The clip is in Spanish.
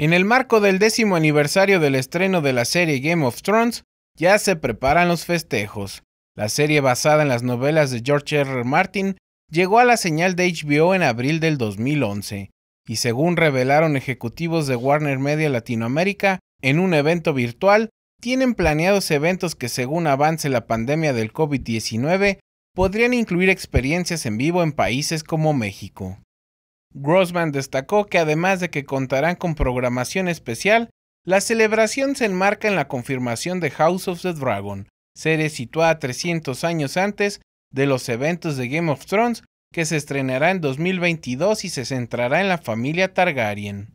En el marco del décimo aniversario del estreno de la serie Game of Thrones, ya se preparan los festejos. La serie basada en las novelas de George R. R. Martin llegó a la señal de HBO en abril del 2011, y según revelaron ejecutivos de Warner Media Latinoamérica en un evento virtual, tienen planeados eventos que según avance la pandemia del COVID-19 podrían incluir experiencias en vivo en países como México. Grossman destacó que además de que contarán con programación especial, la celebración se enmarca en la confirmación de House of the Dragon, serie situada 300 años antes de los eventos de Game of Thrones que se estrenará en 2022 y se centrará en la familia Targaryen.